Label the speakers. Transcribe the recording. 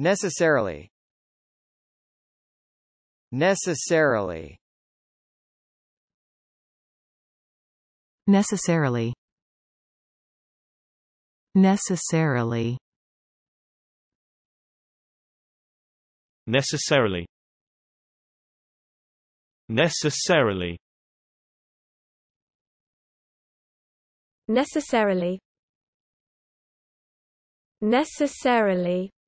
Speaker 1: Necessarily. Necessarily. Necessarily. Necessarily. Necessarily. Necessarily. Necessarily. Necessarily.